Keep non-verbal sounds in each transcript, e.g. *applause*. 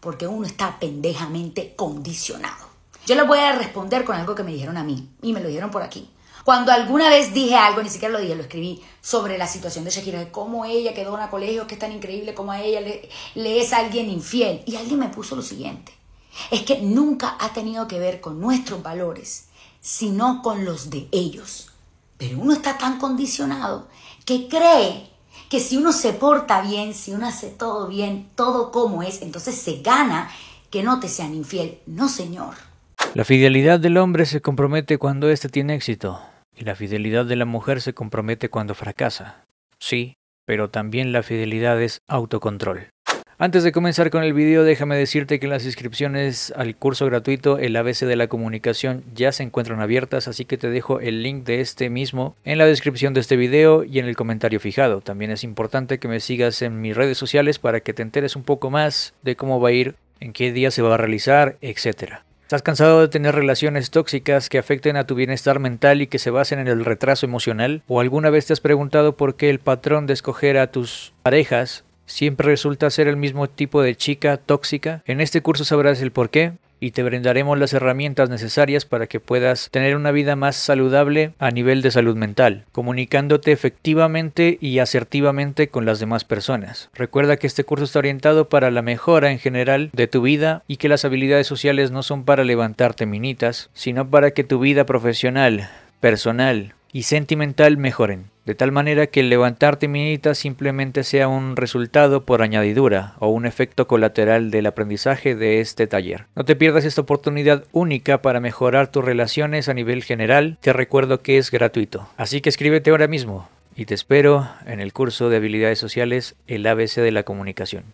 porque uno está pendejamente condicionado. Yo les voy a responder con algo que me dijeron a mí y me lo dijeron por aquí. Cuando alguna vez dije algo, ni siquiera lo dije, lo escribí, sobre la situación de Shakira, de cómo ella quedó en colegio que es tan increíble, cómo a ella le, le es a alguien infiel. Y alguien me puso lo siguiente, es que nunca ha tenido que ver con nuestros valores, sino con los de ellos. Pero uno está tan condicionado que cree que si uno se porta bien, si uno hace todo bien, todo como es, entonces se gana que no te sean infiel. No, señor. La fidelidad del hombre se compromete cuando éste tiene éxito, y la fidelidad de la mujer se compromete cuando fracasa. Sí, pero también la fidelidad es autocontrol. Antes de comenzar con el video, déjame decirte que las inscripciones al curso gratuito El ABC de la Comunicación ya se encuentran abiertas, así que te dejo el link de este mismo en la descripción de este video y en el comentario fijado. También es importante que me sigas en mis redes sociales para que te enteres un poco más de cómo va a ir, en qué día se va a realizar, etc. ¿Estás cansado de tener relaciones tóxicas que afecten a tu bienestar mental y que se basen en el retraso emocional? ¿O alguna vez te has preguntado por qué el patrón de escoger a tus parejas Siempre resulta ser el mismo tipo de chica tóxica. En este curso sabrás el por qué y te brindaremos las herramientas necesarias para que puedas tener una vida más saludable a nivel de salud mental, comunicándote efectivamente y asertivamente con las demás personas. Recuerda que este curso está orientado para la mejora en general de tu vida y que las habilidades sociales no son para levantarte minitas, sino para que tu vida profesional, personal y sentimental mejoren de tal manera que el levantarte minita simplemente sea un resultado por añadidura o un efecto colateral del aprendizaje de este taller. No te pierdas esta oportunidad única para mejorar tus relaciones a nivel general, te recuerdo que es gratuito. Así que escríbete ahora mismo y te espero en el curso de habilidades sociales, el ABC de la comunicación.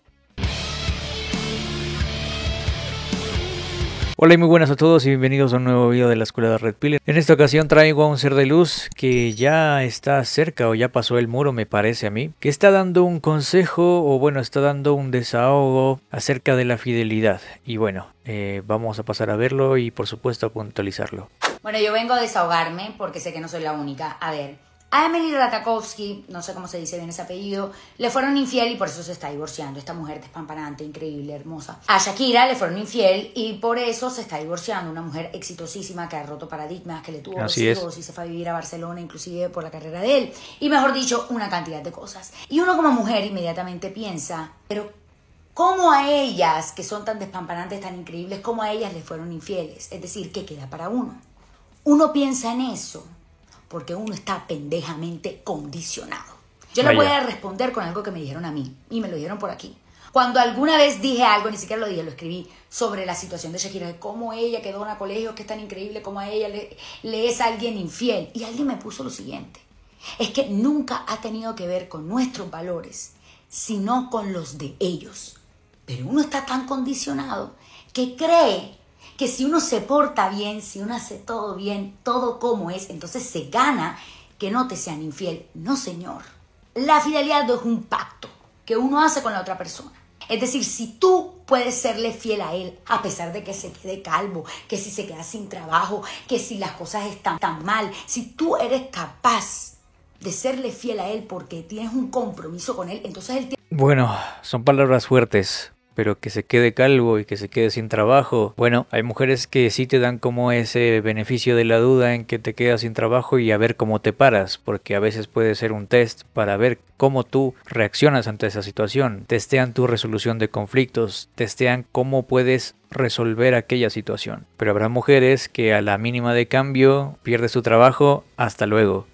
Hola y muy buenas a todos y bienvenidos a un nuevo video de la Escuela de Red Pillar. En esta ocasión traigo a un ser de luz que ya está cerca o ya pasó el muro me parece a mí, que está dando un consejo o bueno, está dando un desahogo acerca de la fidelidad. Y bueno, eh, vamos a pasar a verlo y por supuesto a puntualizarlo. Bueno, yo vengo a desahogarme porque sé que no soy la única. A ver, a Emily Ratakovsky, no sé cómo se dice bien ese apellido, le fueron infiel y por eso se está divorciando. Esta mujer despamparante, increíble, hermosa. A Shakira le fueron infiel y por eso se está divorciando. Una mujer exitosísima que ha roto paradigmas, que le tuvo Así y se fue a vivir a Barcelona, inclusive por la carrera de él. Y mejor dicho, una cantidad de cosas. Y uno como mujer inmediatamente piensa, pero ¿Cómo a ellas, que son tan despamparantes, tan increíbles, cómo a ellas le fueron infieles? Es decir, ¿qué queda para uno? Uno piensa en eso porque uno está pendejamente condicionado. Yo no voy a responder con algo que me dijeron a mí y me lo dijeron por aquí. Cuando alguna vez dije algo, ni siquiera lo dije, lo escribí, sobre la situación de Shakira, de cómo ella quedó en colegios, que es tan increíble, como a ella le, le es a alguien infiel. Y alguien me puso lo siguiente, es que nunca ha tenido que ver con nuestros valores, sino con los de ellos. Pero uno está tan condicionado que cree que si uno se porta bien, si uno hace todo bien, todo como es, entonces se gana que no te sean infiel. No, señor. La fidelidad es un pacto que uno hace con la otra persona. Es decir, si tú puedes serle fiel a él, a pesar de que se quede calvo, que si se queda sin trabajo, que si las cosas están tan mal, si tú eres capaz de serle fiel a él porque tienes un compromiso con él, entonces él tiene... Bueno, son palabras fuertes, pero que se quede calvo y que se quede sin trabajo. Bueno, hay mujeres que sí te dan como ese beneficio de la duda en que te quedas sin trabajo y a ver cómo te paras, porque a veces puede ser un test para ver cómo tú reaccionas ante esa situación. Testean tu resolución de conflictos, testean cómo puedes resolver aquella situación. Pero habrá mujeres que a la mínima de cambio pierde su trabajo, hasta luego.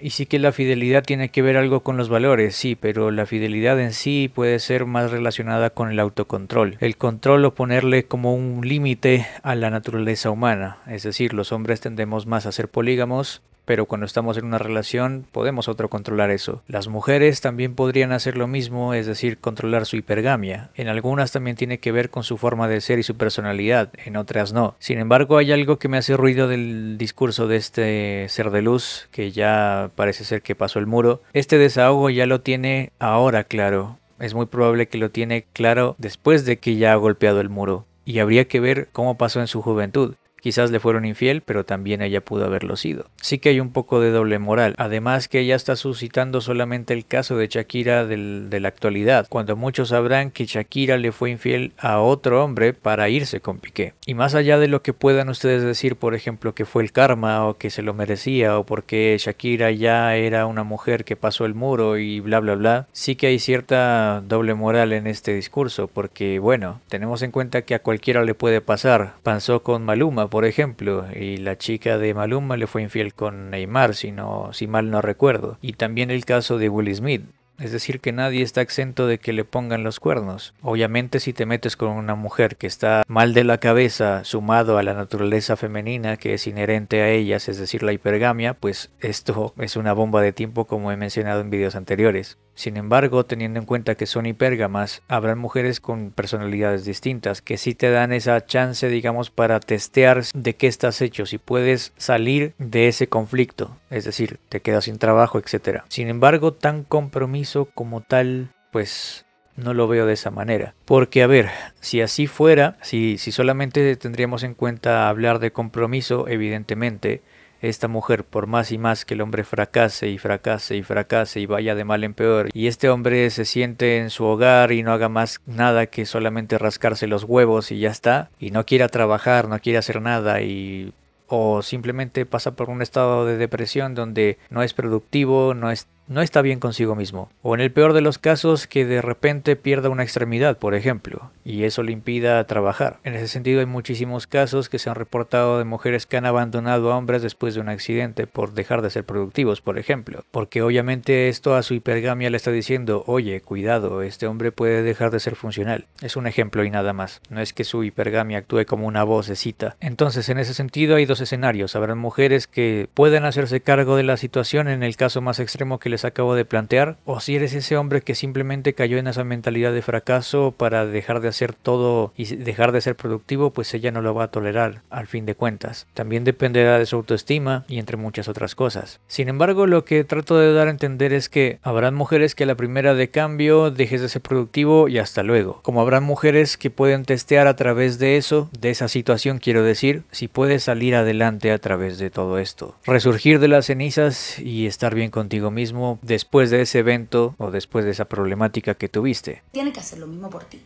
Y sí que la fidelidad tiene que ver algo con los valores, sí, pero la fidelidad en sí puede ser más relacionada con el autocontrol. El control o ponerle como un límite a la naturaleza humana. Es decir, los hombres tendemos más a ser polígamos pero cuando estamos en una relación podemos otro controlar eso. Las mujeres también podrían hacer lo mismo, es decir, controlar su hipergamia. En algunas también tiene que ver con su forma de ser y su personalidad, en otras no. Sin embargo, hay algo que me hace ruido del discurso de este ser de luz, que ya parece ser que pasó el muro. Este desahogo ya lo tiene ahora claro. Es muy probable que lo tiene claro después de que ya ha golpeado el muro y habría que ver cómo pasó en su juventud. Quizás le fueron infiel, pero también ella pudo haberlo sido. Sí que hay un poco de doble moral, además que ella está suscitando solamente el caso de Shakira de la actualidad, cuando muchos sabrán que Shakira le fue infiel a otro hombre para irse con Piqué. Y más allá de lo que puedan ustedes decir, por ejemplo, que fue el karma o que se lo merecía o porque Shakira ya era una mujer que pasó el muro y bla bla bla, sí que hay cierta doble moral en este discurso, porque bueno, tenemos en cuenta que a cualquiera le puede pasar. Pansó con Maluma, por ejemplo, y la chica de Maluma le fue infiel con Neymar, si, no, si mal no recuerdo. Y también el caso de Will Smith, es decir, que nadie está exento de que le pongan los cuernos. Obviamente si te metes con una mujer que está mal de la cabeza, sumado a la naturaleza femenina que es inherente a ellas, es decir, la hipergamia, pues esto es una bomba de tiempo como he mencionado en videos anteriores. Sin embargo, teniendo en cuenta que son hipergamas, habrán mujeres con personalidades distintas que sí te dan esa chance, digamos, para testear de qué estás hecho, si puedes salir de ese conflicto, es decir, te quedas sin trabajo, etc. Sin embargo, tan compromiso como tal, pues no lo veo de esa manera. Porque a ver, si así fuera, si, si solamente tendríamos en cuenta hablar de compromiso, evidentemente, esta mujer, por más y más que el hombre fracase y fracase y fracase y vaya de mal en peor, y este hombre se siente en su hogar y no haga más nada que solamente rascarse los huevos y ya está, y no quiera trabajar, no quiere hacer nada y o simplemente pasa por un estado de depresión donde no es productivo, no es no está bien consigo mismo, o en el peor de los casos que de repente pierda una extremidad, por ejemplo, y eso le impida trabajar. En ese sentido hay muchísimos casos que se han reportado de mujeres que han abandonado a hombres después de un accidente por dejar de ser productivos, por ejemplo, porque obviamente esto a su hipergamia le está diciendo, oye, cuidado, este hombre puede dejar de ser funcional. Es un ejemplo y nada más, no es que su hipergamia actúe como una vocecita. Entonces, en ese sentido hay dos escenarios, habrán mujeres que pueden hacerse cargo de la situación en el caso más extremo que les acabo de plantear, o si eres ese hombre que simplemente cayó en esa mentalidad de fracaso para dejar de hacer todo y dejar de ser productivo, pues ella no lo va a tolerar, al fin de cuentas. También dependerá de su autoestima y entre muchas otras cosas. Sin embargo, lo que trato de dar a entender es que habrán mujeres que a la primera de cambio dejes de ser productivo y hasta luego. Como habrán mujeres que pueden testear a través de eso, de esa situación quiero decir, si puedes salir adelante a través de todo esto. Resurgir de las cenizas y estar bien contigo mismo después de ese evento o después de esa problemática que tuviste. Tiene que hacer lo mismo por ti.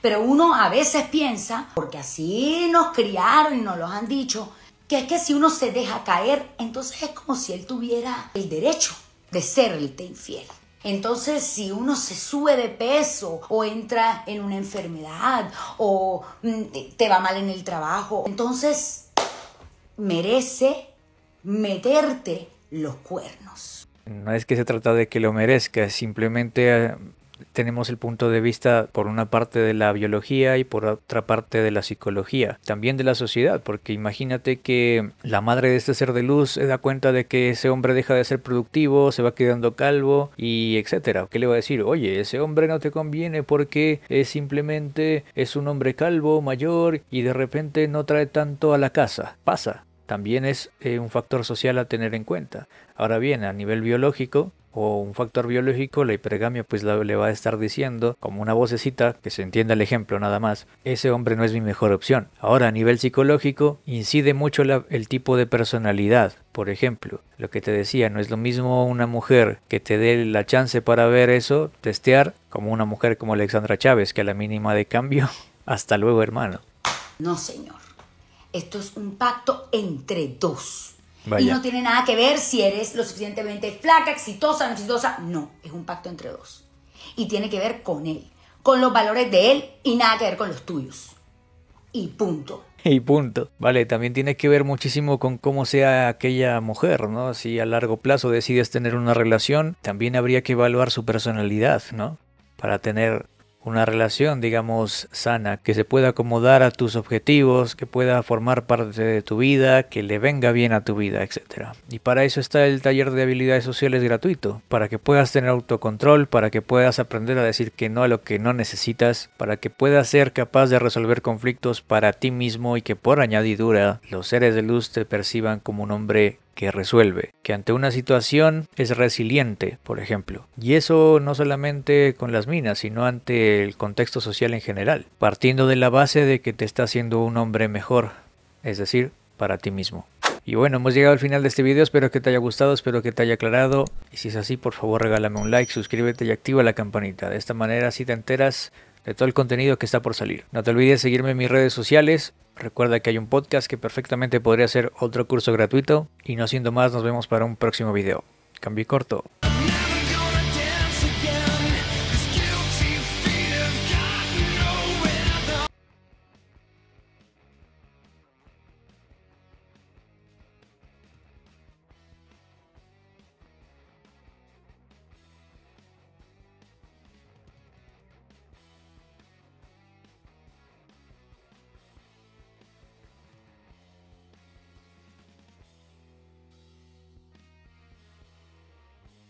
Pero uno a veces piensa, porque así nos criaron y nos lo han dicho, que es que si uno se deja caer, entonces es como si él tuviera el derecho de serle infiel. Entonces, si uno se sube de peso o entra en una enfermedad o mm, te va mal en el trabajo, entonces merece meterte los cuernos. No es que se trata de que lo merezca, simplemente eh, tenemos el punto de vista por una parte de la biología y por otra parte de la psicología, también de la sociedad, porque imagínate que la madre de este ser de luz se da cuenta de que ese hombre deja de ser productivo, se va quedando calvo y etcétera. ¿Qué le va a decir? Oye, ese hombre no te conviene porque es simplemente es un hombre calvo, mayor y de repente no trae tanto a la casa. Pasa, también es eh, un factor social a tener en cuenta. Ahora bien, a nivel biológico o un factor biológico, la hipergamia pues le va a estar diciendo, como una vocecita, que se entienda el ejemplo nada más, ese hombre no es mi mejor opción. Ahora, a nivel psicológico, incide mucho el tipo de personalidad. Por ejemplo, lo que te decía, no es lo mismo una mujer que te dé la chance para ver eso, testear, como una mujer como Alexandra Chávez, que a la mínima de cambio, *laughs* hasta luego hermano. No, señor. Esto es un pacto entre dos. Y no tiene nada que ver si eres lo suficientemente flaca, exitosa, no exitosa. No, es un pacto entre dos. Y tiene que ver con él, con los valores de él y nada que ver con los tuyos. Y punto. Y punto. Vale, también tiene que ver muchísimo con cómo sea aquella mujer, ¿no? Si a largo plazo decides tener una relación, también habría que evaluar su personalidad, ¿no? Para tener una relación, digamos, sana, que se pueda acomodar a tus objetivos, que pueda formar parte de tu vida, que le venga bien a tu vida, etc. Y para eso está el taller de habilidades sociales gratuito, para que puedas tener autocontrol, para que puedas aprender a decir que no a lo que no necesitas, para que puedas ser capaz de resolver conflictos para ti mismo y que por añadidura los seres de luz te perciban como un hombre que resuelve, que ante una situación es resiliente, por ejemplo. Y eso no solamente con las minas, sino ante el contexto social en general, partiendo de la base de que te está haciendo un hombre mejor, es decir, para ti mismo. Y bueno, hemos llegado al final de este video, espero que te haya gustado, espero que te haya aclarado. Y si es así, por favor regálame un like, suscríbete y activa la campanita. De esta manera, si te enteras de todo el contenido que está por salir. No te olvides seguirme en mis redes sociales. Recuerda que hay un podcast que perfectamente podría ser otro curso gratuito. Y no siendo más, nos vemos para un próximo video. Cambio corto.